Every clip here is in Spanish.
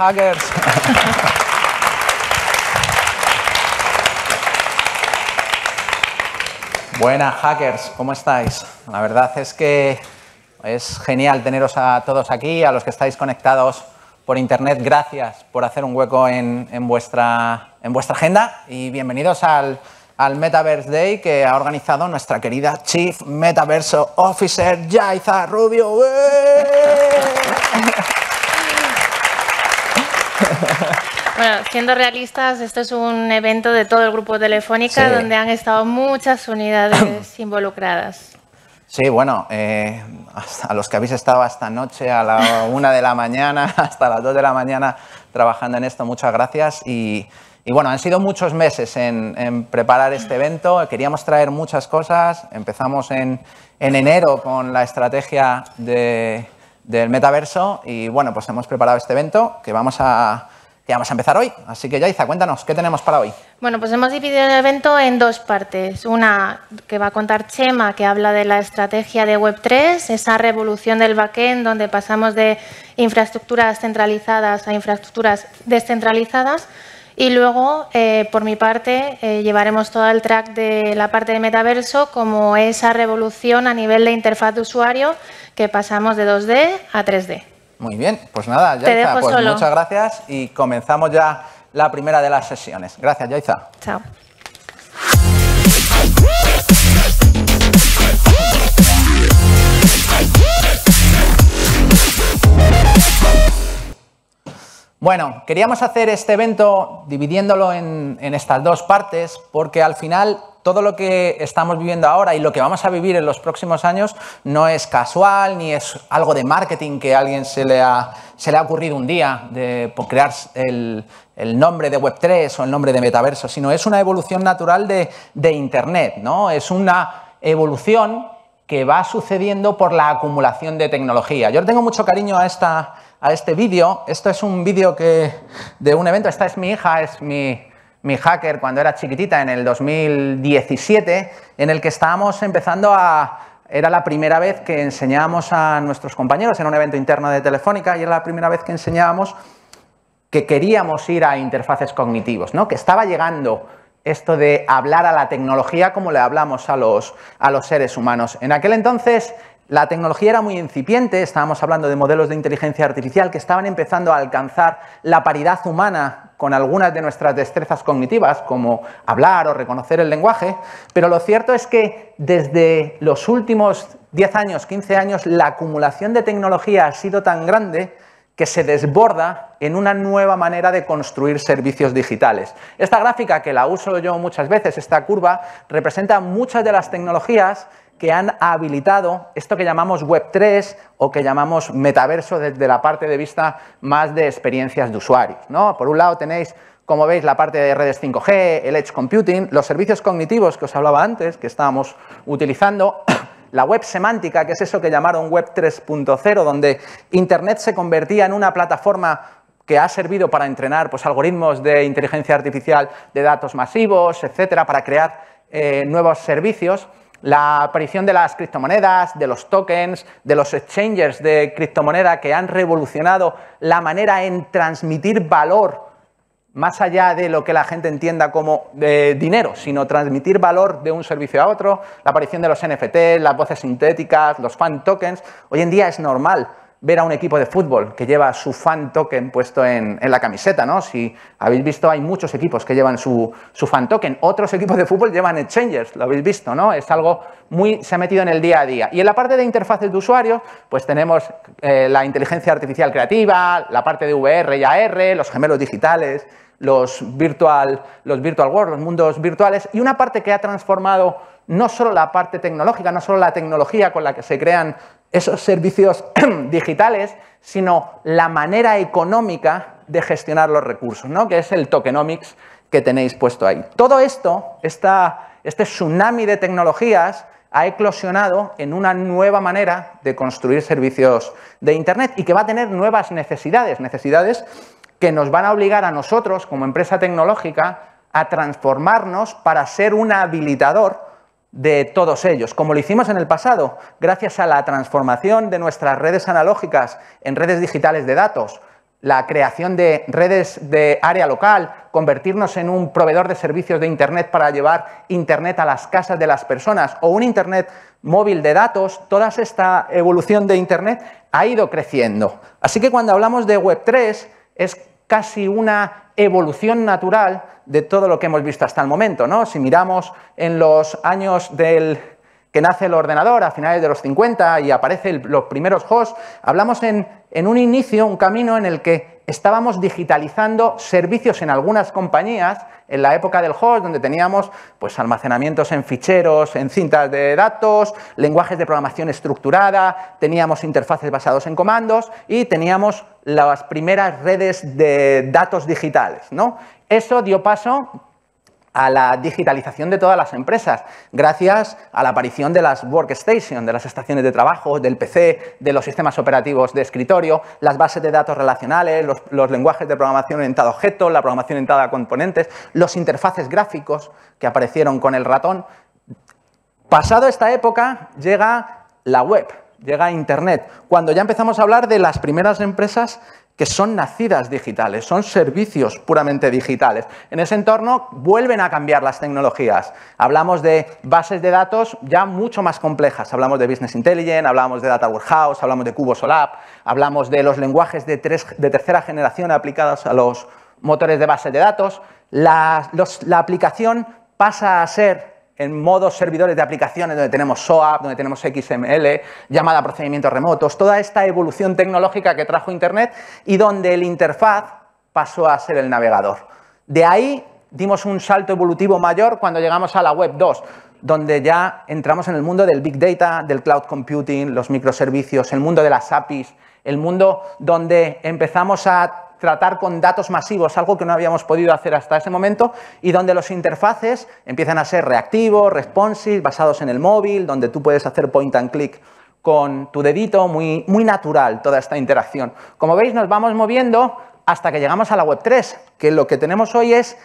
¡Hackers! Buenas, hackers, ¿cómo estáis? La verdad es que es genial teneros a todos aquí, a los que estáis conectados por internet, gracias por hacer un hueco en, en, vuestra, en vuestra, agenda y bienvenidos al, al, Metaverse Day que ha organizado nuestra querida Chief Metaverse Officer Yaiza Rubio. ¡Eh! Bueno, siendo realistas, esto es un evento de todo el grupo Telefónica donde han estado muchas unidades involucradas. Sí, bueno, eh, a los que habéis estado hasta noche, a la una de la mañana, hasta las dos de la mañana trabajando en esto, muchas gracias. Y, bueno, han sido muchos meses en, preparar este evento, queríamos traer muchas cosas, empezamos en enero con la estrategia de del metaverso y bueno, pues hemos preparado este evento que vamos a, vamos a empezar hoy. Así que Yaiza, cuéntanos, ¿qué tenemos para hoy? Bueno, pues hemos dividido el evento en dos partes. Una que va a contar Chema, que habla de la estrategia de Web3, esa revolución del backend donde pasamos de infraestructuras centralizadas a infraestructuras descentralizadas. Y luego, eh, por mi parte, eh, llevaremos todo el track de la parte de metaverso como esa revolución a nivel de interfaz de usuario que pasamos de 2D a 3D. Muy bien, pues nada, Yaiza, pues muchas gracias y comenzamos ya la primera de las sesiones. Gracias, Yaiza. Chao. Bueno, queríamos hacer este evento dividiéndolo en, estas dos partes porque al final todo lo que estamos viviendo ahora y lo que vamos a vivir en los próximos años no es casual ni es algo de marketing que a alguien se le ha, ocurrido un día de por crear el, nombre de Web3 o el nombre de metaverso, sino es una evolución natural de, de Internet, ¿no? Es una evolución que va sucediendo por la acumulación de tecnología. Yo tengo mucho cariño a, esta, a este vídeo. Esto es un vídeo de un evento. Esta es mi hija, es mi, mi hacker cuando era chiquitita, en el 2017, en el que estábamos empezando a... Era la primera vez que enseñábamos a nuestros compañeros en un evento interno de Telefónica y era la primera vez que enseñábamos que queríamos ir a interfaces cognitivos, ¿no? que estaba llegando esto de hablar a la tecnología como le hablamos a los, seres humanos. En aquel entonces la tecnología era muy incipiente, estábamos hablando de modelos de inteligencia artificial que estaban empezando a alcanzar la paridad humana con algunas de nuestras destrezas cognitivas, como hablar o reconocer el lenguaje, pero lo cierto es que desde los últimos 10 años, 15 años, la acumulación de tecnología ha sido tan grande que se desborda en una nueva manera de construir servicios digitales. Esta gráfica, que la uso yo muchas veces, esta curva, representa muchas de las tecnologías que han habilitado esto que llamamos Web3 o que llamamos metaverso desde la parte de vista más de experiencias de usuarios. ¿no? Por un lado tenéis, como veis, la parte de redes 5G, el edge computing, los servicios cognitivos que os hablaba antes, que estábamos utilizando, la web semántica, que es eso que llamaron Web 3.0, donde Internet se convertía en una plataforma que ha servido para entrenar pues, algoritmos de inteligencia artificial de datos masivos, etcétera, para crear eh, nuevos servicios. La aparición de las criptomonedas, de los tokens, de los exchangers de criptomoneda que han revolucionado la manera en transmitir valor más allá de lo que la gente entienda como eh, dinero, sino transmitir valor de un servicio a otro, la aparición de los NFT, las voces sintéticas, los fan tokens, hoy en día es normal ver a un equipo de fútbol que lleva su fan token puesto en, la camiseta, ¿no? Si habéis visto, hay muchos equipos que llevan su, fan token. Otros equipos de fútbol llevan exchangers, lo habéis visto, ¿no? Es algo muy... se ha metido en el día a día. Y en la parte de interfaces de usuario, pues tenemos eh, la inteligencia artificial creativa, la parte de VR y AR, los gemelos digitales, los virtual, los virtual world, los mundos virtuales, y una parte que ha transformado no solo la parte tecnológica, no solo la tecnología con la que se crean esos servicios digitales, sino la manera económica de gestionar los recursos, ¿no? que es el tokenomics que tenéis puesto ahí. Todo esto, este tsunami de tecnologías, ha eclosionado en una nueva manera de construir servicios de Internet y que va a tener nuevas necesidades, necesidades que nos van a obligar a nosotros, como empresa tecnológica, a transformarnos para ser un habilitador de todos ellos, como lo hicimos en el pasado, gracias a la transformación de nuestras redes analógicas en redes digitales de datos, la creación de redes de área local, convertirnos en un proveedor de servicios de Internet para llevar Internet a las casas de las personas o un Internet móvil de datos, toda esta evolución de Internet ha ido creciendo. Así que cuando hablamos de Web3, es casi una evolución natural de todo lo que hemos visto hasta el momento. ¿no? Si miramos en los años del que nace el ordenador a finales de los 50 y aparecen los primeros hosts, hablamos en, un inicio, un camino en el que estábamos digitalizando servicios en algunas compañías en la época del host, donde teníamos pues, almacenamientos en ficheros, en cintas de datos, lenguajes de programación estructurada, teníamos interfaces basados en comandos y teníamos las primeras redes de datos digitales. ¿no? Eso dio paso a la digitalización de todas las empresas, gracias a la aparición de las workstations, de las estaciones de trabajo, del PC, de los sistemas operativos de escritorio, las bases de datos relacionales, los, los lenguajes de programación orientada a objetos, la programación orientada a componentes, los interfaces gráficos que aparecieron con el ratón. Pasado esta época llega la web, llega Internet, cuando ya empezamos a hablar de las primeras empresas que son nacidas digitales, son servicios puramente digitales. En ese entorno vuelven a cambiar las tecnologías. Hablamos de bases de datos ya mucho más complejas. Hablamos de Business Intelligence, hablamos de Data Warehouse, hablamos de Cubo Solab, hablamos de los lenguajes de, tercera generación aplicados a los motores de bases de datos. la aplicación pasa a ser en modos servidores de aplicaciones donde tenemos SOAP, donde tenemos XML, llamada a procedimientos remotos, toda esta evolución tecnológica que trajo Internet y donde el interfaz pasó a ser el navegador. De ahí dimos un salto evolutivo mayor cuando llegamos a la Web 2, donde ya entramos en el mundo del Big Data, del Cloud Computing, los microservicios, el mundo de las APIs, el mundo donde empezamos a tratar con datos masivos, algo que no habíamos podido hacer hasta ese momento, y donde los interfaces empiezan a ser reactivos, responsive, basados en el móvil, donde tú puedes hacer point and click con tu dedito, muy, muy natural toda esta interacción. Como veis, nos vamos moviendo hasta que llegamos a la Web3, que lo que tenemos hoy es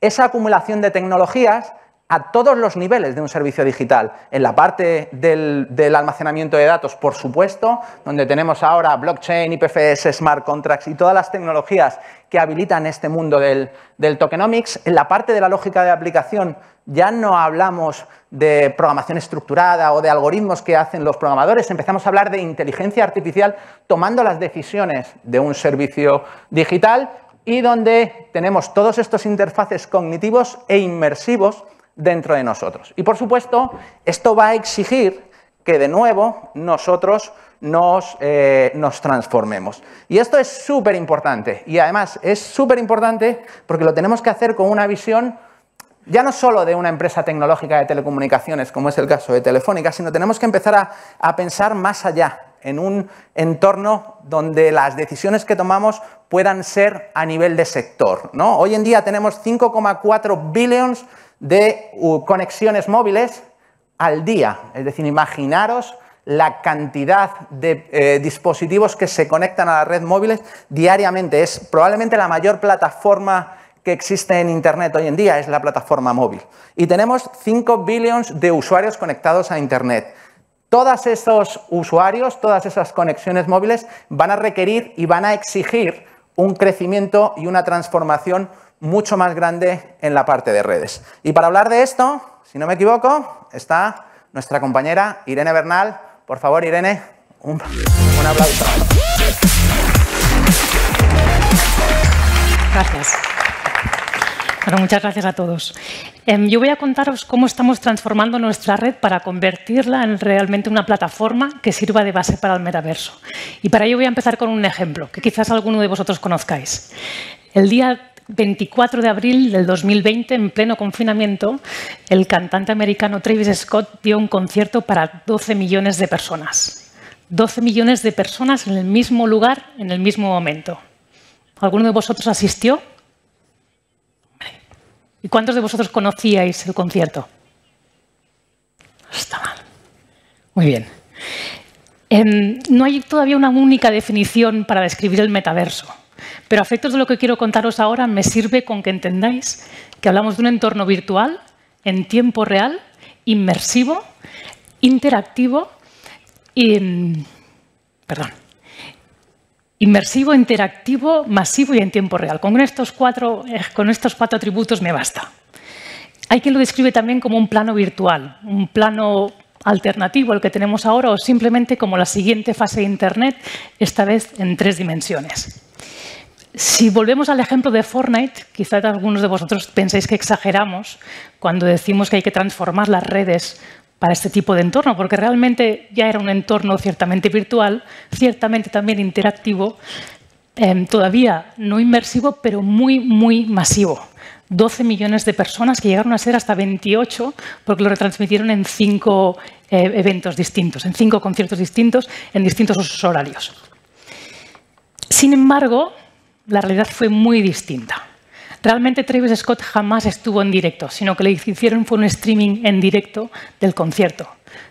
esa acumulación de tecnologías a todos los niveles de un servicio digital. En la parte del, almacenamiento de datos, por supuesto, donde tenemos ahora blockchain, IPFS, smart contracts y todas las tecnologías que habilitan este mundo del tokenomics. En la parte de la lógica de aplicación, ya no hablamos de programación estructurada o de algoritmos que hacen los programadores, empezamos a hablar de inteligencia artificial tomando las decisiones de un servicio digital y donde tenemos todos estos interfaces cognitivos e inmersivos dentro de nosotros. Y por supuesto, esto va a exigir que de nuevo nosotros nos, eh, nos transformemos. Y esto es súper importante. Y además es súper importante porque lo tenemos que hacer con una visión ya no sólo de una empresa tecnológica de telecomunicaciones, como es el caso de Telefónica, sino tenemos que empezar a, a pensar más allá, en un entorno donde las decisiones que tomamos puedan ser a nivel de sector. ¿no? Hoy en día tenemos 5,4 billions de conexiones móviles al día. Es decir, imaginaros la cantidad de eh, dispositivos que se conectan a la red móviles diariamente. Es probablemente la mayor plataforma que existe en Internet hoy en día, es la plataforma móvil. Y tenemos 5 billones de usuarios conectados a Internet. Todos esos usuarios, todas esas conexiones móviles van a requerir y van a exigir un crecimiento y una transformación mucho más grande en la parte de redes. Y para hablar de esto, si no me equivoco, está nuestra compañera Irene Bernal. Por favor, Irene, un, aplauso. Gracias. Bueno, muchas gracias a todos. Em, yo voy a contaros cómo estamos transformando nuestra red para convertirla en realmente una plataforma que sirva de base para el metaverso. Y para ello voy a empezar con un ejemplo que quizás alguno de vosotros conozcáis. El día 24 de abril del 2020, en pleno confinamiento, el cantante americano Travis Scott dio un concierto para 12 millones de personas. 12 millones de personas en el mismo lugar, en el mismo momento. ¿Alguno de vosotros asistió? ¿Y cuántos de vosotros conocíais el concierto? Está mal. Muy bien. Em, no hay todavía una única definición para describir el metaverso, pero a efectos de lo que quiero contaros ahora me sirve con que entendáis que hablamos de un entorno virtual, en tiempo real, inmersivo, interactivo y... Perdón inmersivo, interactivo, masivo y en tiempo real. Con estos cuatro, eh, con estos cuatro atributos me basta. Hay quien lo describe también como un plano virtual, un plano alternativo al que tenemos ahora o simplemente como la siguiente fase de Internet, esta vez en tres dimensiones. Si volvemos al ejemplo de Fortnite, quizás algunos de vosotros penséis que exageramos cuando decimos que hay que transformar las redes para este tipo de entorno, porque realmente ya era un entorno ciertamente virtual, ciertamente también interactivo, em, todavía no inmersivo, pero muy, muy masivo. 12 millones de personas que llegaron a ser hasta 28 porque lo retransmitieron en cinco eh, eventos distintos, en cinco conciertos distintos, en distintos horarios. Sin embargo, la realidad fue muy distinta. Realmente Travis Scott jamás estuvo en directo, sino que lo hicieron fue un streaming en directo del concierto.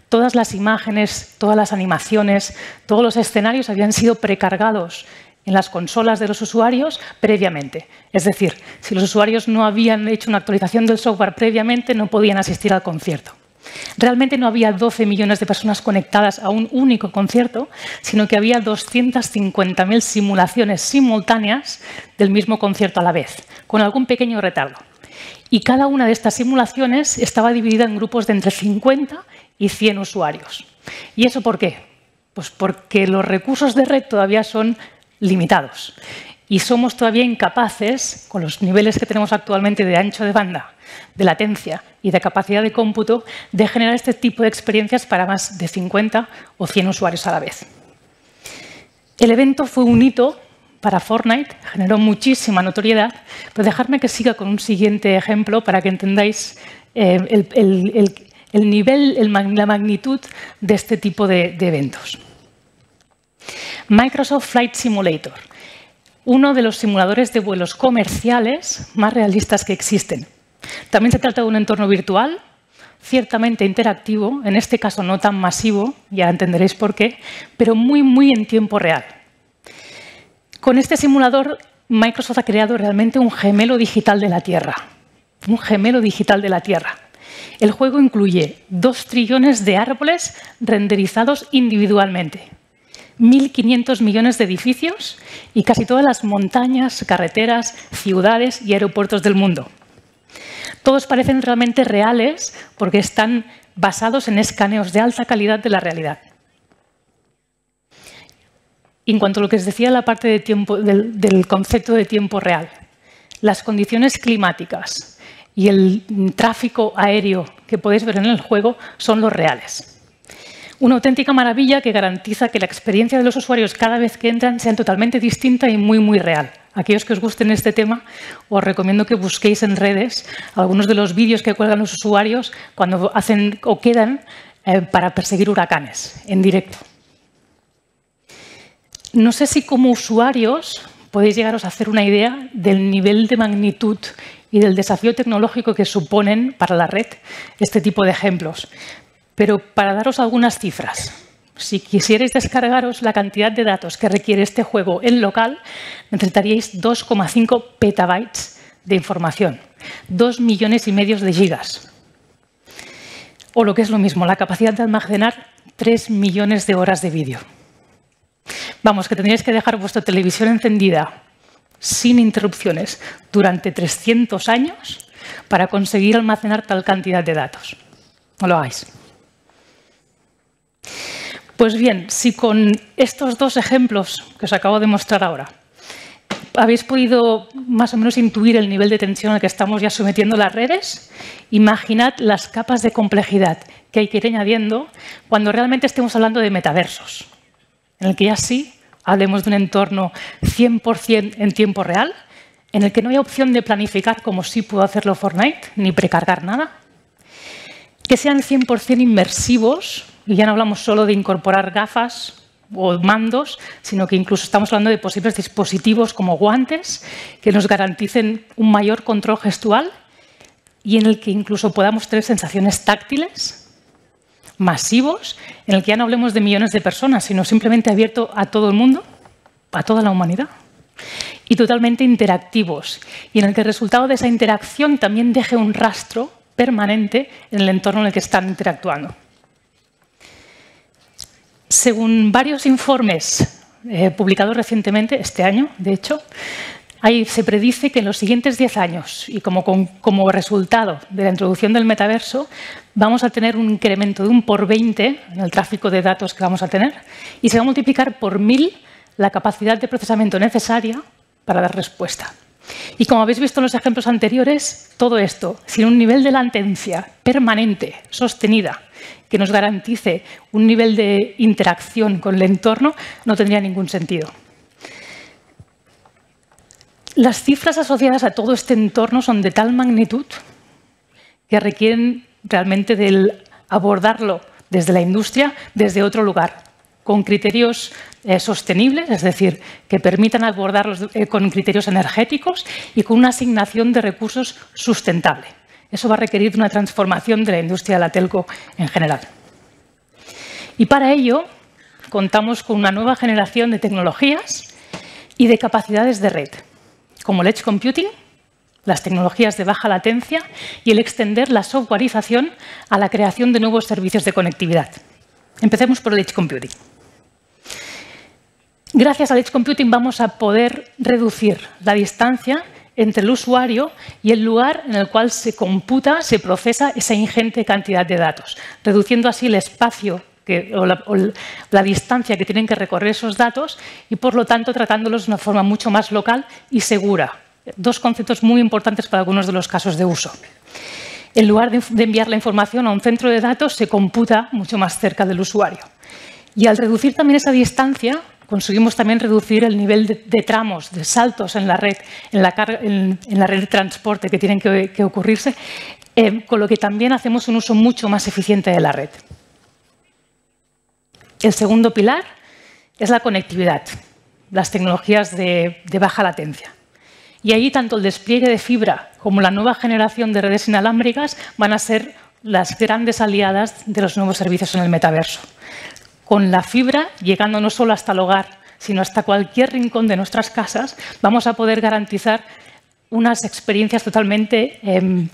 Todas las imágenes, todas las animaciones, todos los escenarios habían sido precargados en las consolas de los usuarios previamente. Es decir, si los usuarios no habían hecho una actualización del software previamente, no podían asistir al concierto. Realmente no había 12 millones de personas conectadas a un único concierto, sino que había 250.000 simulaciones simultáneas del mismo concierto a la vez, con algún pequeño retardo. Y cada una de estas simulaciones estaba dividida en grupos de entre 50 y 100 usuarios. ¿Y eso por qué? Pues porque los recursos de red todavía son limitados y somos todavía incapaces, con los niveles que tenemos actualmente de ancho de banda, de latencia y de capacidad de cómputo, de generar este tipo de experiencias para más de 50 o 100 usuarios a la vez. El evento fue un hito para Fortnite, generó muchísima notoriedad, pero dejarme que siga con un siguiente ejemplo para que entendáis eh, el, nivel, la magnitud de este tipo de eventos. Microsoft Flight Simulator uno de los simuladores de vuelos comerciales más realistas que existen. También se trata de un entorno virtual, ciertamente interactivo, en este caso no tan masivo, ya entenderéis por qué, pero muy, muy en tiempo real. Con este simulador, Microsoft ha creado realmente un gemelo digital de la Tierra. Un gemelo digital de la Tierra. El juego incluye dos trillones de árboles renderizados individualmente, 1.500 millones de edificios y casi todas las montañas, carreteras, ciudades y aeropuertos del mundo. Todos parecen realmente reales porque están basados en escaneos de alta calidad de la realidad. En cuanto a lo que os decía la parte de tiempo, del concepto de tiempo real, las condiciones climáticas y el tráfico aéreo que podéis ver en el juego son los reales. Una auténtica maravilla que garantiza que la experiencia de los usuarios cada vez que entran sea totalmente distinta y muy, muy real. Aquellos que os gusten este tema, os recomiendo que busquéis en redes algunos de los vídeos que cuelgan los usuarios cuando hacen o quedan eh, para perseguir huracanes en directo. No sé si como usuarios podéis llegaros a hacer una idea del nivel de magnitud y del desafío tecnológico que suponen para la red este tipo de ejemplos. Pero para daros algunas cifras, si quisierais descargaros la cantidad de datos que requiere este juego en local, necesitaríais 2,5 petabytes de información, 2 millones y medio de gigas. O lo que es lo mismo, la capacidad de almacenar 3 millones de horas de vídeo. Vamos, que tendríais que dejar vuestra televisión encendida sin interrupciones durante 300 años para conseguir almacenar tal cantidad de datos. No lo hagáis. Pues bien, si con estos dos ejemplos que os acabo de mostrar ahora habéis podido más o menos intuir el nivel de tensión al que estamos ya sometiendo las redes, imaginad las capas de complejidad que hay que ir añadiendo cuando realmente estemos hablando de metaversos, en el que ya sí hablemos de un entorno 100% en tiempo real, en el que no hay opción de planificar como sí pudo hacerlo Fortnite, ni precargar nada, que sean 100% inmersivos, y ya no hablamos solo de incorporar gafas o mandos, sino que incluso estamos hablando de posibles dispositivos como guantes que nos garanticen un mayor control gestual y en el que incluso podamos tener sensaciones táctiles masivos, en el que ya no hablemos de millones de personas, sino simplemente abierto a todo el mundo, a toda la humanidad, y totalmente interactivos, y en el que el resultado de esa interacción también deje un rastro permanente en el entorno en el que están interactuando. Según varios informes eh, publicados recientemente, este año, de hecho, se predice que en los siguientes 10 años y como, como resultado de la introducción del metaverso, vamos a tener un incremento de un por 20 en el tráfico de datos que vamos a tener y se va a multiplicar por mil la capacidad de procesamiento necesaria para dar respuesta. Y como habéis visto en los ejemplos anteriores, todo esto sin un nivel de latencia permanente, sostenida, que nos garantice un nivel de interacción con el entorno no tendría ningún sentido. Las cifras asociadas a todo este entorno son de tal magnitud que requieren realmente abordarlo desde la industria, desde otro lugar, con criterios eh, sostenibles, es decir, que permitan abordarlos eh, con criterios energéticos y con una asignación de recursos sustentable. Eso va a requerir una transformación de la industria de la telco en general. Y para ello contamos con una nueva generación de tecnologías y de capacidades de red, como el edge computing, las tecnologías de baja latencia y el extender la softwareización a la creación de nuevos servicios de conectividad. Empecemos por el edge computing. Gracias al edge computing vamos a poder reducir la distancia entre el usuario y el lugar en el cual se computa, se procesa esa ingente cantidad de datos, reduciendo así el espacio o, la, distancia que tienen que recorrer esos datos y, por lo tanto, tratándolos de una forma mucho más local y segura. Dos conceptos muy importantes para algunos de los casos de uso. En lugar de enviar la información a un centro de datos, se computa mucho más cerca del usuario. Y al reducir también esa distancia, conseguimos también reducir el nivel de, tramos, de saltos en la red, en la, red de transporte que tienen que, ocurrirse, eh, con lo que también hacemos un uso mucho más eficiente de la red. El segundo pilar es la conectividad, las tecnologías de, de baja latencia. Y ahí tanto el despliegue de fibra como la nueva generación de redes inalámbricas van a ser las grandes aliadas de los nuevos servicios en el metaverso con la fibra llegando no solo hasta el hogar, sino hasta cualquier rincón de nuestras casas, vamos a poder garantizar unas experiencias totalmente em,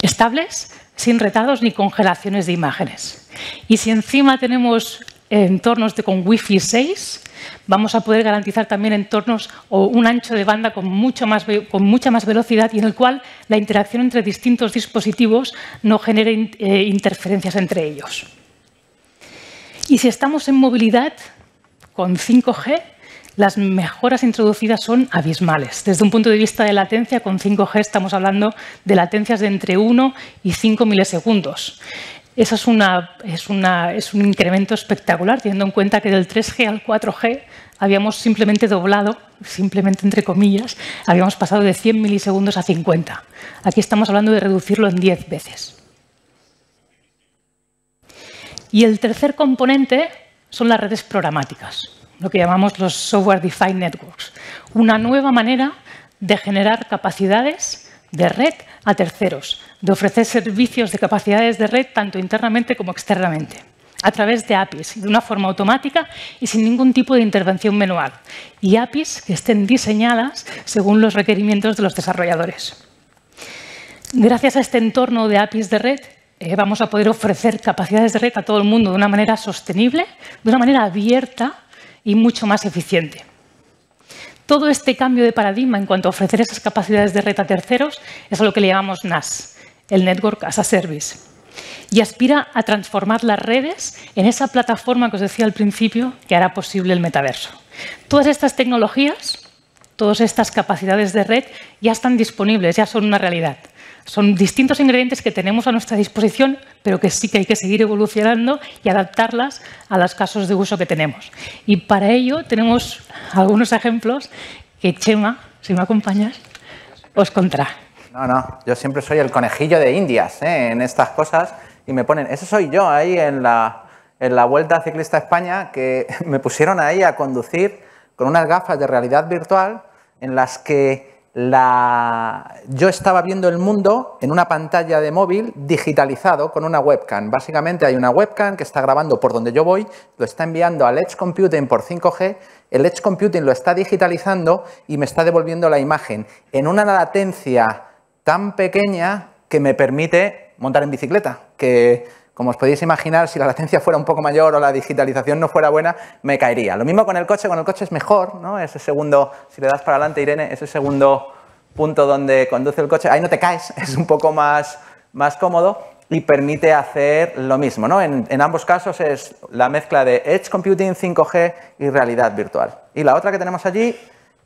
estables, sin retardos ni congelaciones de imágenes. Y si encima tenemos entornos con Wi-Fi 6, vamos a poder garantizar también entornos o un ancho de banda con, mucha más velocidad y en el cual la interacción entre distintos dispositivos no genere eh, interferencias entre ellos. Y si estamos en movilidad, con 5G, las mejoras introducidas son abismales. Desde un punto de vista de latencia, con 5G estamos hablando de latencias de entre 1 y 5 milisegundos. Eso es, una, es, una, es, un incremento espectacular, teniendo en cuenta que del 3G al 4G habíamos simplemente doblado, simplemente entre comillas, habíamos pasado de 100 milisegundos a 50. Aquí estamos hablando de reducirlo en 10 veces. Y el tercer componente son las redes programáticas, lo que llamamos los Software Defined Networks, una nueva manera de generar capacidades de red a terceros, de ofrecer servicios de capacidades de red tanto internamente como externamente, a través de APIs, de una forma automática y sin ningún tipo de intervención manual, y APIs que estén diseñadas según los requerimientos de los desarrolladores. Gracias a este entorno de APIs de red, eh, vamos a poder ofrecer capacidades de red a todo el mundo de una manera sostenible, de una manera abierta y mucho más eficiente. Todo este cambio de paradigma en cuanto a ofrecer esas capacidades de red a terceros es a lo que le llamamos NAS, el Network as a Service, y aspira a transformar las redes en esa plataforma que os decía al principio que hará posible el metaverso. Todas estas tecnologías, todas estas capacidades de red ya están disponibles, ya son una realidad. Son distintos ingredientes que tenemos a nuestra disposición, pero que sí que hay que seguir evolucionando y adaptarlas a los casos de uso que tenemos. Y para ello tenemos algunos ejemplos que Chema, si me acompañas, os contará. No, no, yo siempre soy el conejillo de indias ¿eh? en estas cosas y me ponen, eso soy yo ahí en la, en la Vuelta Ciclista España que me pusieron ahí a conducir con unas gafas de realidad virtual en las que la... yo estaba viendo el mundo en una pantalla de móvil digitalizado con una webcam. Básicamente hay una webcam que está grabando por donde yo voy, lo está enviando al Edge Computing por 5G, el Edge Computing lo está digitalizando y me está devolviendo la imagen en una latencia tan pequeña que me permite montar en bicicleta, que como os podéis imaginar, si la latencia fuera un poco mayor o la digitalización no fuera buena, me caería. Lo mismo con el coche, con el coche es mejor, ¿no? Ese segundo, si le das para adelante, Irene, ese segundo punto donde conduce el coche, ahí no te caes, es un poco más, más cómodo y permite hacer lo mismo, En, en ambos casos es la mezcla de Edge Computing, 5G y realidad virtual. Y la otra que tenemos allí,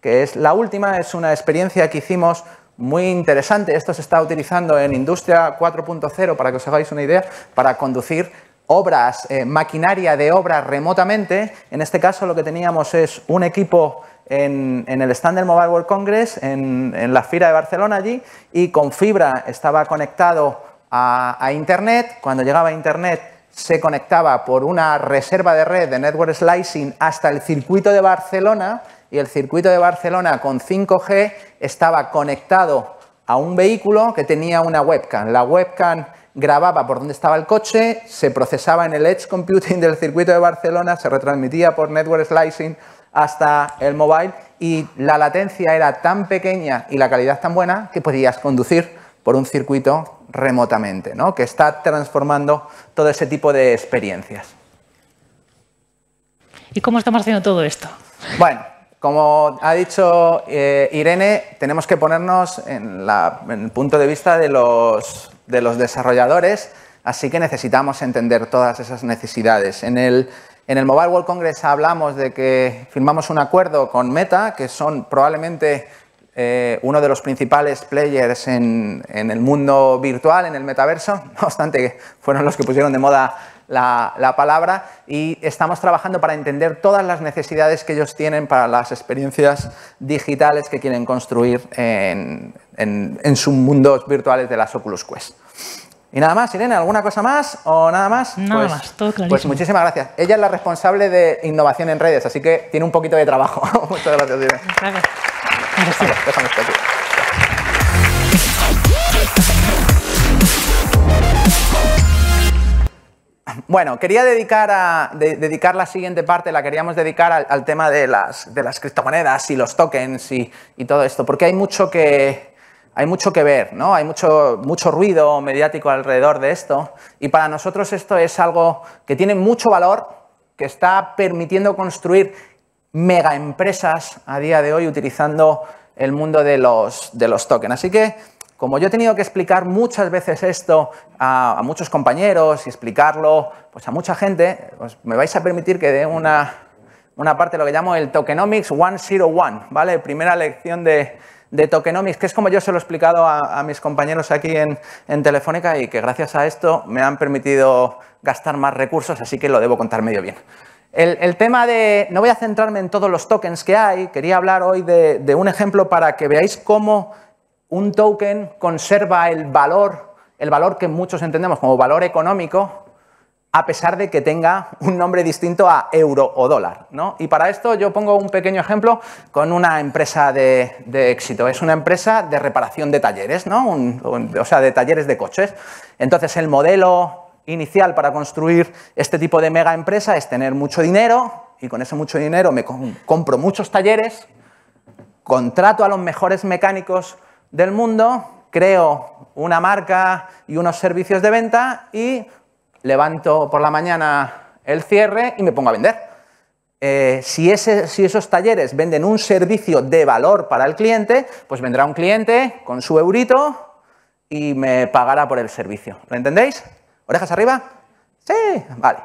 que es la última, es una experiencia que hicimos muy interesante. Esto se está utilizando en Industria 4.0, para que os hagáis una idea, para conducir obras, eh, maquinaria de obras remotamente. En este caso lo que teníamos es un equipo en, el stand del Mobile World Congress, en, la Fira de Barcelona allí, y con fibra estaba conectado a, a Internet. Cuando llegaba a Internet se conectaba por una reserva de red de Network Slicing hasta el circuito de Barcelona y el circuito de Barcelona con 5G estaba conectado a un vehículo que tenía una webcam. La webcam grababa por dónde estaba el coche, se procesaba en el edge computing del circuito de Barcelona, se retransmitía por network slicing hasta el mobile y la latencia era tan pequeña y la calidad tan buena que podías conducir por un circuito remotamente, ¿no? que está transformando todo ese tipo de experiencias. ¿Y cómo estamos haciendo todo esto? Bueno, como ha dicho eh, Irene, tenemos que ponernos en, el punto de vista de los, desarrolladores, así que necesitamos entender todas esas necesidades. En el, Mobile World Congress hablamos de que firmamos un acuerdo con Meta, que son probablemente eh, uno de los principales players en, en, el mundo virtual, en el metaverso, no obstante fueron los que pusieron de moda la, palabra y estamos trabajando para entender todas las necesidades que ellos tienen para las experiencias digitales que quieren construir en, en, sus mundos virtuales de las Oculus Quest. Y nada más, Irene, ¿alguna cosa más o nada más? Nada pues, más, Pues muchísimas gracias. Ella es la responsable de innovación en redes, así que tiene un poquito de trabajo. Muchas gracias, Irene. Gracias. Bueno, quería dedicar, la siguiente parte, la queríamos dedicar al, tema de las, criptomonedas y los tokens y, todo esto, porque hay mucho que, hay mucho que ver, ¿no? Hay mucho, mucho ruido mediático alrededor de esto y para nosotros esto es algo que tiene mucho valor, que está permitiendo construir mega empresas a día de hoy utilizando el mundo de los, de los tokens. Así que como yo he tenido que explicar muchas veces esto a, muchos compañeros y explicarlo pues, a mucha gente, pues, me vais a permitir que dé una, una parte de lo que llamo el Tokenomics 101, ¿vale? Primera lección de, de tokenomics, que es como yo se lo he explicado a, mis compañeros aquí en, Telefónica y que gracias a esto me han permitido gastar más recursos, así que lo debo contar medio bien. El, tema de, no voy a centrarme en todos los tokens que hay, quería hablar hoy de, de un ejemplo para que veáis cómo un token conserva el valor, el valor que muchos entendemos como valor económico, a pesar de que tenga un nombre distinto a euro o dólar. Y para esto yo pongo un pequeño ejemplo con una empresa de, éxito. Es una empresa de reparación de talleres, ¿no? o sea, de talleres de coches. Entonces el modelo inicial para construir este tipo de mega empresa es tener mucho dinero y con ese mucho dinero me compro muchos talleres, contrato a los mejores mecánicos, del mundo, creo una marca y unos servicios de venta y levanto por la mañana el cierre y me pongo a vender. Eh, si, si esos talleres venden un servicio de valor para el cliente, pues vendrá un cliente con su eurito y me pagará por el servicio. ¿Lo entendéis? ¿Orejas arriba? Sí, vale.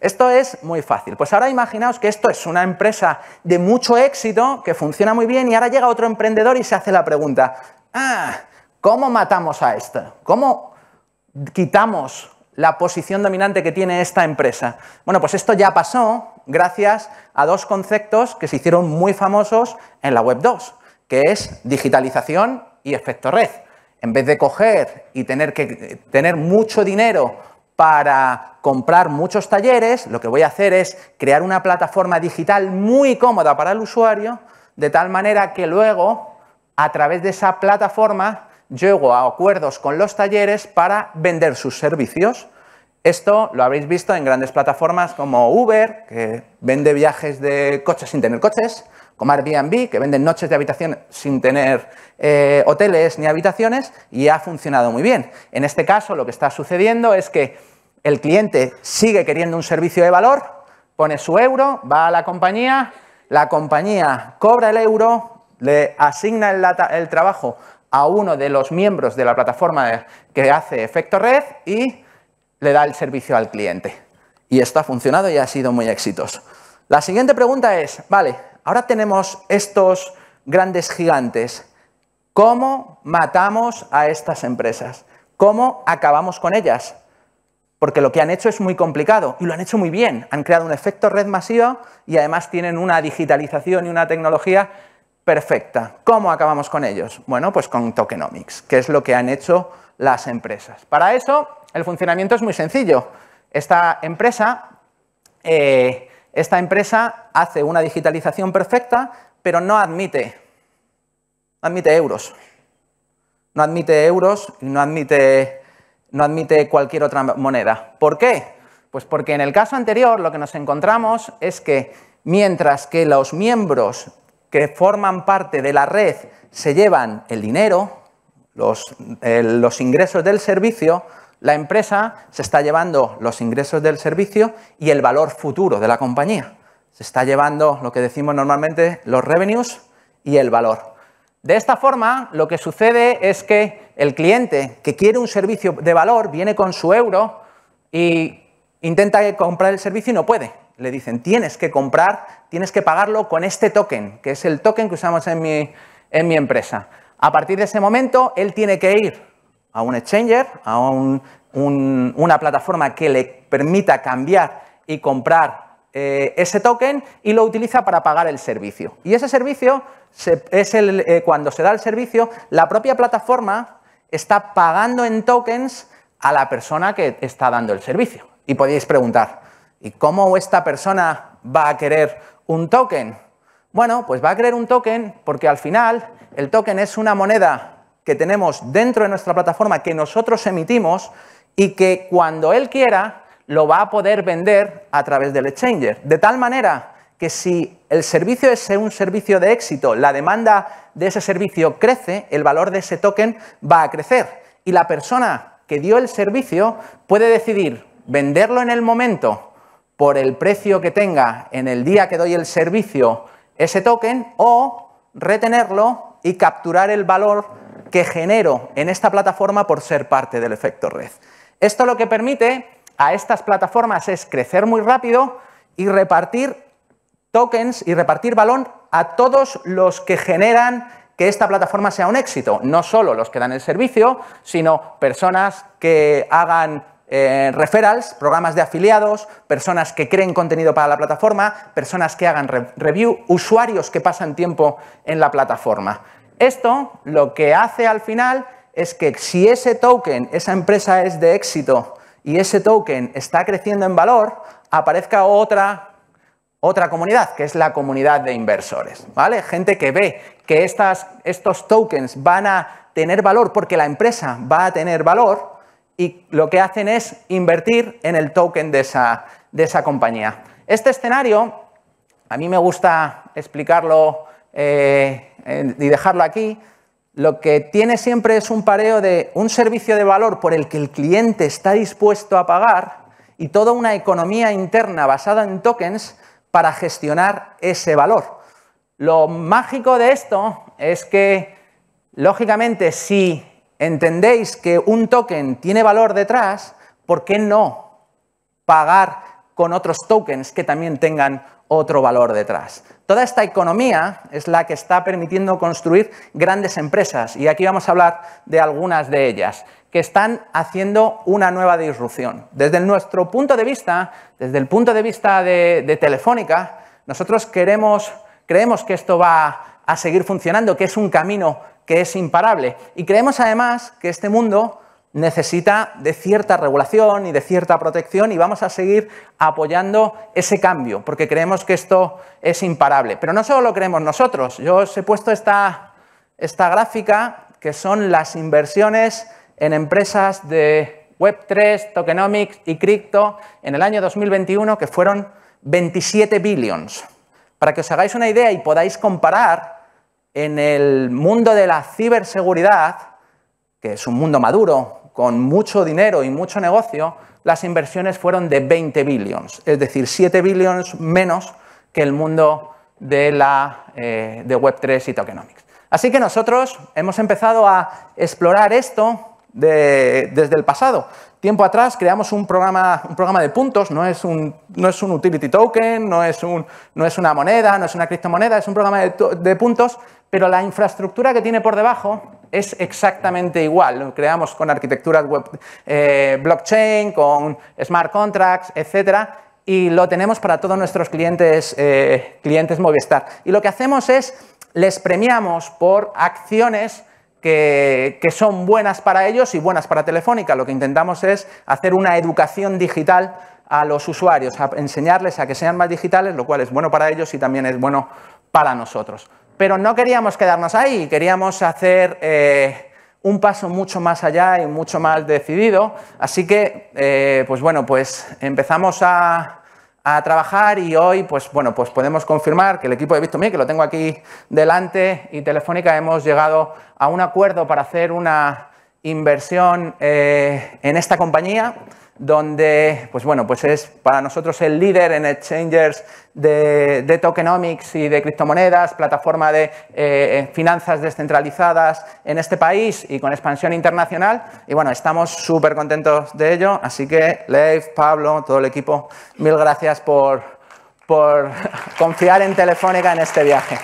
Esto es muy fácil. Pues ahora imaginaos que esto es una empresa de mucho éxito, que funciona muy bien y ahora llega otro emprendedor y se hace la pregunta, ah, ¿cómo matamos a esta? ¿Cómo quitamos la posición dominante que tiene esta empresa. Bueno, pues esto ya pasó gracias a dos conceptos que se hicieron muy famosos en la Web 2, que es digitalización y efecto red. En vez de coger y tener que tener mucho dinero para comprar muchos talleres, lo que voy a hacer es crear una plataforma digital muy cómoda para el usuario, de tal manera que luego a través de esa plataforma llego a acuerdos con los talleres para vender sus servicios. Esto lo habéis visto en grandes plataformas como Uber, que vende viajes de coches sin tener coches, como Airbnb, que vende noches de habitación sin tener eh, hoteles ni habitaciones, y ha funcionado muy bien. En este caso, lo que está sucediendo es que el cliente sigue queriendo un servicio de valor, pone su euro, va a la compañía, la compañía cobra el euro, le asigna el, trabajo a uno de los miembros de la plataforma que hace efecto red y le da el servicio al cliente. Y esto ha funcionado y ha sido muy exitoso. La siguiente pregunta es, vale, ahora tenemos estos grandes gigantes, ¿cómo matamos a estas empresas? ¿Cómo acabamos con ellas? Porque lo que han hecho es muy complicado y lo han hecho muy bien. Han creado un efecto red masivo y además tienen una digitalización y una tecnología perfecta. ¿Cómo acabamos con ellos? Bueno, pues con tokenomics, que es lo que han hecho las empresas. Para eso, el funcionamiento es muy sencillo. Esta empresa, eh, esta empresa hace una digitalización perfecta, pero no admite, admite euros. No admite euros y no admite, no admite cualquier otra moneda. ¿Por qué? Pues porque en el caso anterior lo que nos encontramos es que mientras que los miembros que forman parte de la red se llevan el dinero, los, los ingresos del servicio, la empresa se está llevando los ingresos del servicio y el valor futuro de la compañía. Se está llevando lo que decimos normalmente los revenues y el valor. De esta forma, lo que sucede es que el cliente que quiere un servicio de valor viene con su euro y intenta comprar el servicio y no puede le dicen, tienes que comprar, tienes que pagarlo con este token, que es el token que usamos en mi, empresa. A partir de ese momento, él tiene que ir a un exchanger, a un, una plataforma que le permita cambiar y comprar eh, ese token y lo utiliza para pagar el servicio. Y ese servicio, es el, eh, cuando se da el servicio, la propia plataforma está pagando en tokens a la persona que está dando el servicio. Y podéis preguntar, ¿Y cómo esta persona va a querer un token? Bueno, pues va a querer un token porque al final el token es una moneda que tenemos dentro de nuestra plataforma que nosotros emitimos y que cuando él quiera lo va a poder vender a través del exchanger. De tal manera que si el servicio es un servicio de éxito, la demanda de ese servicio crece, el valor de ese token va a crecer y la persona que dio el servicio puede decidir venderlo en el momento por el precio que tenga en el día que doy el servicio ese token o retenerlo y capturar el valor que genero en esta plataforma por ser parte del efecto red. Esto lo que permite a estas plataformas es crecer muy rápido y repartir tokens y repartir balón a todos los que generan que esta plataforma sea un éxito, no solo los que dan el servicio, sino personas que hagan Referals, eh, referrals, programas de afiliados, personas que creen contenido para la plataforma, personas que hagan review, usuarios que pasan tiempo en la plataforma. Esto lo que hace al final es que si ese token, esa empresa es de éxito y ese token está creciendo en valor, aparezca otra, otra comunidad, que es la comunidad de inversores, ¿vale? Gente que ve que estos tokens van a tener valor porque la empresa va a tener valor, y lo que hacen es invertir en el token de esa, compañía. Este escenario, a mí me gusta explicarlo eh, y dejarlo aquí, lo que tiene siempre es un pareo de un servicio de valor por el que el cliente está dispuesto a pagar y toda una economía interna basada en tokens para gestionar ese valor. Lo mágico de esto es que, lógicamente, si entendéis que un token tiene valor detrás, ¿por qué no pagar con otros tokens que también tengan otro valor detrás? Toda esta economía es la que está permitiendo construir grandes empresas y aquí vamos a hablar de algunas de ellas que están haciendo una nueva disrupción. Desde nuestro punto de vista, desde el punto de vista de, Telefónica, nosotros queremos, creemos que esto va a seguir funcionando, que es un camino que es imparable. Y creemos además que este mundo necesita de cierta regulación y de cierta protección y vamos a seguir apoyando ese cambio, porque creemos que esto es imparable. Pero no solo lo creemos nosotros, yo os he puesto esta, esta gráfica que son las inversiones en empresas de Web3, Tokenomics y cripto en el año 2021, que fueron 27 billions. Para que os hagáis una idea y podáis comparar en el mundo de la ciberseguridad, que es un mundo maduro, con mucho dinero y mucho negocio, las inversiones fueron de 20 billions, es decir, 7 billions menos que el mundo de, la, eh, de Web3 y tokenomics. Así que nosotros hemos empezado a explorar esto desde el pasado. Tiempo atrás creamos un programa, un programa de puntos, no es un, no es un utility token, no es, un, no es, una moneda, no es una criptomoneda, es un programa de, puntos, pero la infraestructura que tiene por debajo es exactamente igual. Lo creamos con arquitecturas web, eh, blockchain, con smart contracts, etcétera, y lo tenemos para todos nuestros clientes, eh, clientes Movistar. Y lo que hacemos es les premiamos por acciones que, son buenas para ellos y buenas para Telefónica. Lo que intentamos es hacer una educación digital a los usuarios, enseñarles a que sean más digitales, lo cual es bueno para ellos y también es bueno para nosotros. Pero no queríamos quedarnos ahí, queríamos hacer eh, un paso mucho más allá y mucho más decidido. Así que, eh, pues bueno, pues empezamos a a trabajar y hoy, pues bueno, pues podemos confirmar que el equipo de Visto que lo tengo aquí delante, y Telefónica hemos llegado a un acuerdo para hacer una inversión eh, en esta compañía donde, pues bueno, pues es para nosotros el líder en exchangers de, tokenomics y de criptomonedas, plataforma de eh, finanzas descentralizadas en este país y con expansión internacional. Y bueno, estamos súper contentos de ello. Así que, Leif, Pablo, todo el equipo, mil gracias por, por confiar en Telefónica en este viaje.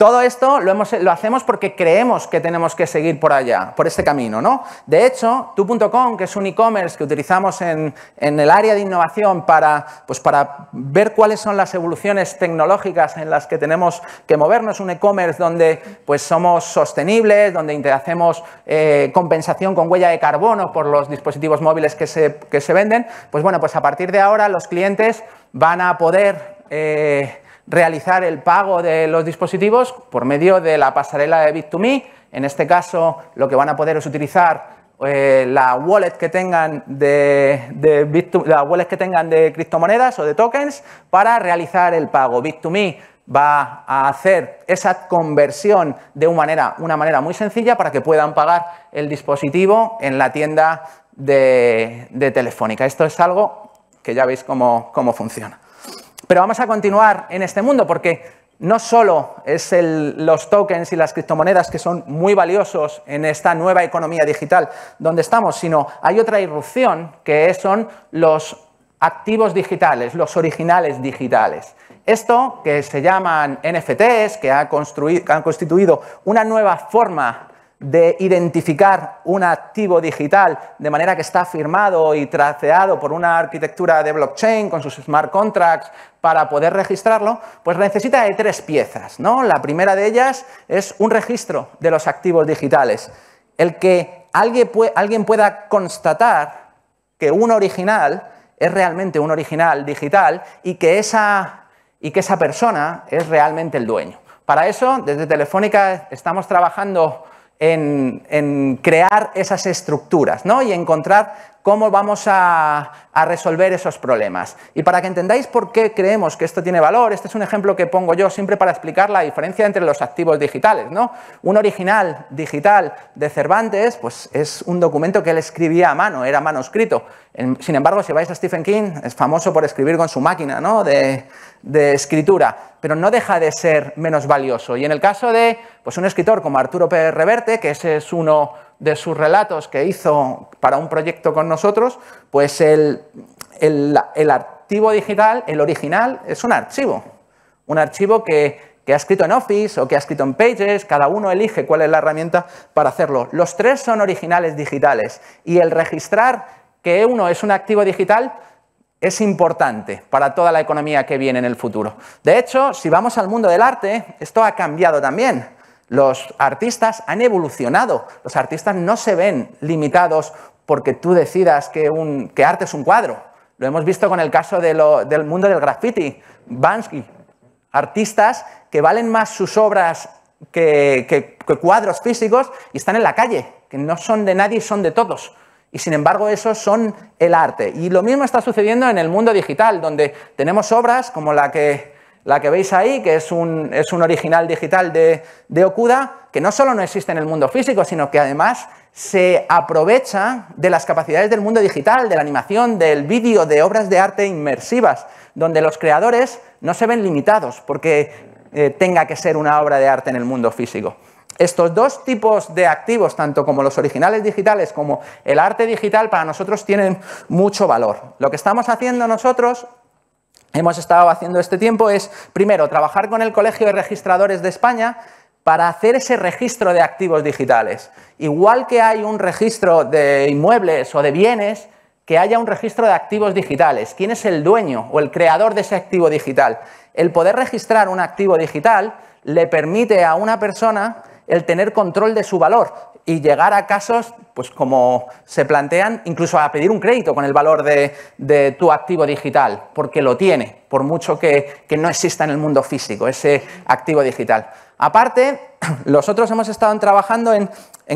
Todo esto lo, hacemos porque creemos que tenemos que seguir por allá, por este camino, ¿no? De hecho, tu.com, que es un e-commerce que utilizamos en, el área de innovación para, pues para ver cuáles son las evoluciones tecnológicas en las que tenemos que movernos, un e-commerce donde pues, somos sostenibles, donde hacemos eh, compensación con huella de carbono por los dispositivos móviles que se, venden, pues bueno, pues a partir de ahora los clientes van a poder... Eh, realizar el pago de los dispositivos por medio de la pasarela de Bit2Me. En este caso, lo que van a poder es utilizar eh, la wallet que tengan de, que tengan de criptomonedas o de tokens para realizar el pago. Bit2Me va a hacer esa conversión de una manera, muy sencilla para que puedan pagar el dispositivo en la tienda de, Telefónica. Esto es algo que ya veis cómo funciona. Pero vamos a continuar en este mundo porque no solo es los tokens y las criptomonedas que son muy valiosos en esta nueva economía digital donde estamos, sino hay otra irrupción que son los activos digitales, los originales digitales. Esto que se llaman NFTs, que ha han constituido una nueva forma de identificar un activo digital de manera que está firmado y traceado por una arquitectura de blockchain con sus smart contracts para poder registrarlo, pues necesita de tres piezas. ¿no? La primera de ellas es un registro de los activos digitales, el que alguien, alguien pueda constatar que un original es realmente un original digital y que esa, y que esa persona es realmente el dueño. Para eso, desde Telefónica estamos trabajando en, crear esas estructuras ¿no? y encontrar cómo vamos a, resolver esos problemas. Y para que entendáis por qué creemos que esto tiene valor, este es un ejemplo que pongo yo siempre para explicar la diferencia entre los activos digitales. ¿no? Un original digital de Cervantes pues es un documento que él escribía a mano, era manuscrito. Sin embargo, si vais a Stephen King, es famoso por escribir con su máquina ¿no? de, escritura, pero no deja de ser menos valioso. Y en el caso de pues, un escritor como Arturo Pérez Reverte, que ese es uno de sus relatos que hizo para un proyecto con nosotros, pues el, archivo digital, el original, es un archivo. Un archivo que, que ha escrito en Office o que ha escrito en Pages, cada uno elige cuál es la herramienta para hacerlo. Los tres son originales digitales y el registrar que uno es un activo digital es importante para toda la economía que viene en el futuro. De hecho, si vamos al mundo del arte, esto ha cambiado también. Los artistas han evolucionado. Los artistas no se ven limitados porque tú decidas que, arte es un cuadro. Lo hemos visto con el caso del mundo del graffiti. Bansky, artistas que valen más sus obras que, cuadros físicos y están en la calle, que no son de nadie, son de todos. Y sin embargo, esos son el arte. Y lo mismo está sucediendo en el mundo digital, donde tenemos obras como la que la que veis ahí, que es un, original digital de, Okuda, que no solo no existe en el mundo físico, sino que además se aprovecha de las capacidades del mundo digital, de la animación, del vídeo, de obras de arte inmersivas, donde los creadores no se ven limitados porque eh, tenga que ser una obra de arte en el mundo físico. Estos dos tipos de activos, tanto como los originales digitales como el arte digital, para nosotros tienen mucho valor. Lo que estamos haciendo nosotros hemos estado haciendo este tiempo es, primero, trabajar con el Colegio de Registradores de España para hacer ese registro de activos digitales. Igual que hay un registro de inmuebles o de bienes, que haya un registro de activos digitales. ¿Quién es el dueño o el creador de ese activo digital? El poder registrar un activo digital le permite a una persona el tener control de su valor y llegar a casos, pues como se plantean, incluso a pedir un crédito con el valor de, tu activo digital, porque lo tiene, por mucho que, no exista en el mundo físico ese activo digital. Aparte, nosotros hemos estado trabajando en,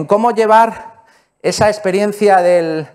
cómo llevar esa experiencia de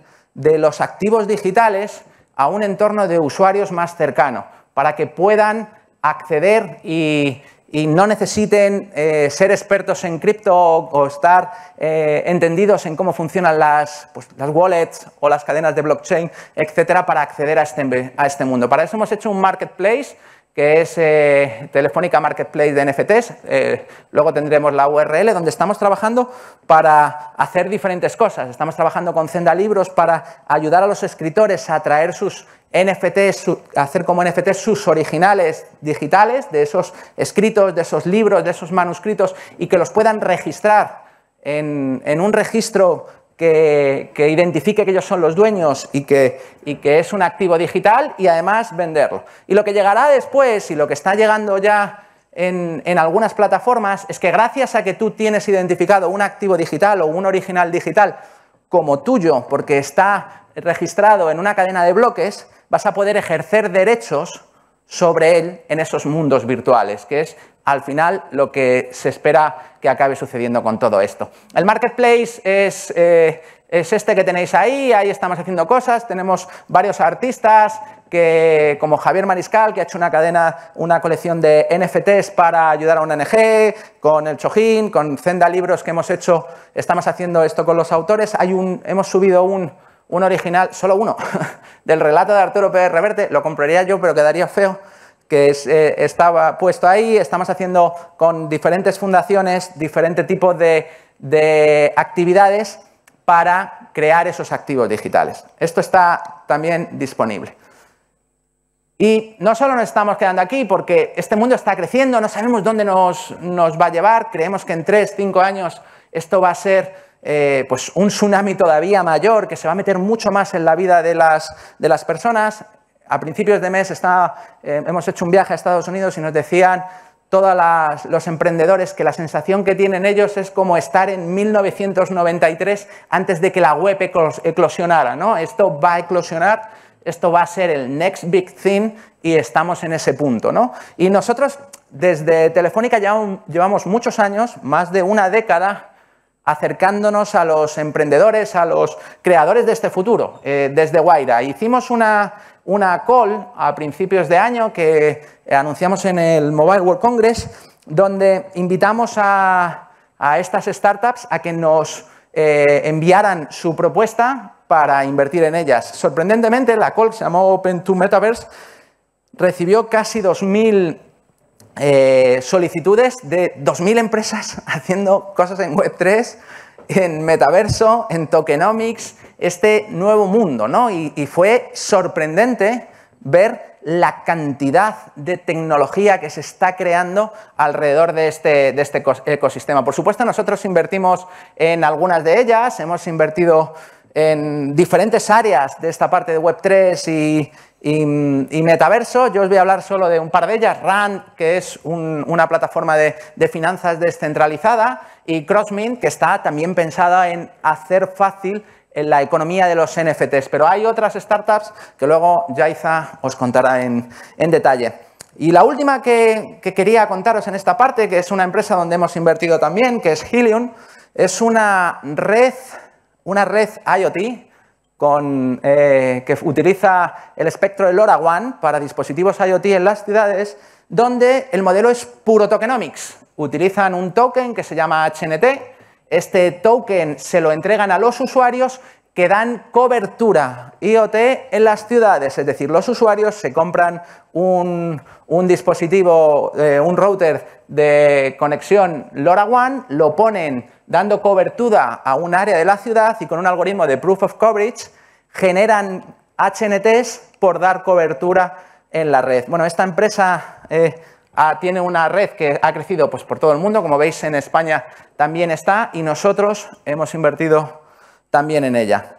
los activos digitales a un entorno de usuarios más cercano, para que puedan acceder y, y no necesiten eh, ser expertos en cripto o, estar eh, entendidos en cómo funcionan las, pues, las, wallets o las cadenas de blockchain, etcétera, para acceder a este, a este mundo. Para eso hemos hecho un marketplace que es eh, Telefónica Marketplace de NFTs. Eh, luego tendremos la URL donde estamos trabajando para hacer diferentes cosas. Estamos trabajando con Zenda Libros para ayudar a los escritores a traer sus NFTs, hacer como NFTs sus originales digitales de esos escritos, de esos libros, de esos manuscritos y que los puedan registrar en, en un registro que, identifique que ellos son los dueños y que, es un activo digital y además venderlo. Y lo que llegará después y lo que está llegando ya en, en, algunas plataformas es que gracias a que tú tienes identificado un activo digital o un original digital como tuyo, porque está registrado en una cadena de bloques, vas a poder ejercer derechos sobre él en esos mundos virtuales, que es al final lo que se espera que acabe sucediendo con todo esto. El marketplace eh, es, este que tenéis ahí, ahí estamos haciendo cosas, tenemos varios artistas, que, como Javier Mariscal, que ha hecho una cadena, una colección de NFTs para ayudar a un NG, con el Chojín, con Zenda Libros que hemos hecho, estamos haciendo esto con los autores. Hay un, hemos subido un original, solo uno, del relato de Arturo Pérez Reverte, lo compraría yo, pero quedaría feo que eh, estaba puesto ahí. Estamos haciendo con diferentes fundaciones diferentes tipos de, actividades para crear esos activos digitales. Esto está también disponible. Y no solo nos estamos quedando aquí porque este mundo está creciendo, no sabemos dónde nos, va a llevar, creemos que en tres cinco años esto va a ser eh, pues un tsunami todavía mayor que se va a meter mucho más en la vida de de las personas, a principios de mes está, eh, hemos hecho un viaje a Estados Unidos y nos decían todos los emprendedores que la sensación que tienen ellos es como estar en 1993 antes de que la web eclosionara. ¿no? Esto va a eclosionar, esto va a ser el next big thing y estamos en ese punto. ¿no? Y nosotros desde Telefónica llevamos, muchos años, más de una década, acercándonos a los emprendedores, a los creadores de este futuro, eh, desde Guaira. Hicimos una una call a principios de año que anunciamos en el Mobile World Congress, donde invitamos a, estas startups a que nos eh, enviaran su propuesta para invertir en ellas. Sorprendentemente, la call se llamó Open to Metaverse recibió casi 2.000 eh, solicitudes de 2.000 empresas haciendo cosas en Web3, en Metaverso, en Tokenomics, este nuevo mundo, ¿no? Y, fue sorprendente ver la cantidad de tecnología que se está creando alrededor de este, este ecosistema. Por supuesto, nosotros invertimos en algunas de ellas, hemos invertido en diferentes áreas de esta parte de Web3 y, metaverso. Yo os voy a hablar solo de un par de ellas. RAND, que es una plataforma de, de, finanzas descentralizada, y CrossMint, que está también pensada en hacer fácil en la economía de los NFTs, pero hay otras startups que luego Jaiza os contará en, detalle. Y la última que, quería contaros en esta parte, que es una empresa donde hemos invertido también, que es Helium, es una red, una red IoT eh, que utiliza el espectro del LoRaWAN para dispositivos IoT en las ciudades, donde el modelo es puro tokenomics. Utilizan un token que se llama HNT, este token se lo entregan a los usuarios que dan cobertura IoT en las ciudades, es decir, los usuarios se compran un, dispositivo, eh, un router de conexión LoRaWAN, lo ponen dando cobertura a un área de la ciudad y con un algoritmo de proof of coverage generan HNTs por dar cobertura en la red. Bueno, esta empresa eh, Ah, tiene una red que ha crecido pues, por todo el mundo, como veis en España también está, y nosotros hemos invertido también en ella.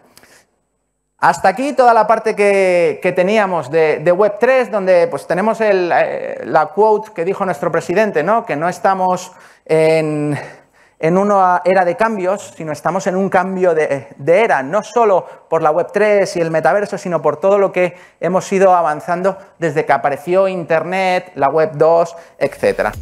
Hasta aquí toda la parte que, teníamos de, Web3, donde pues, tenemos eh, la quote que dijo nuestro presidente, ¿no? que no estamos en en una era de cambios, sino estamos en un cambio de, era, no solo por la Web3 y el metaverso, sino por todo lo que hemos ido avanzando desde que apareció Internet, la Web2, etcétera.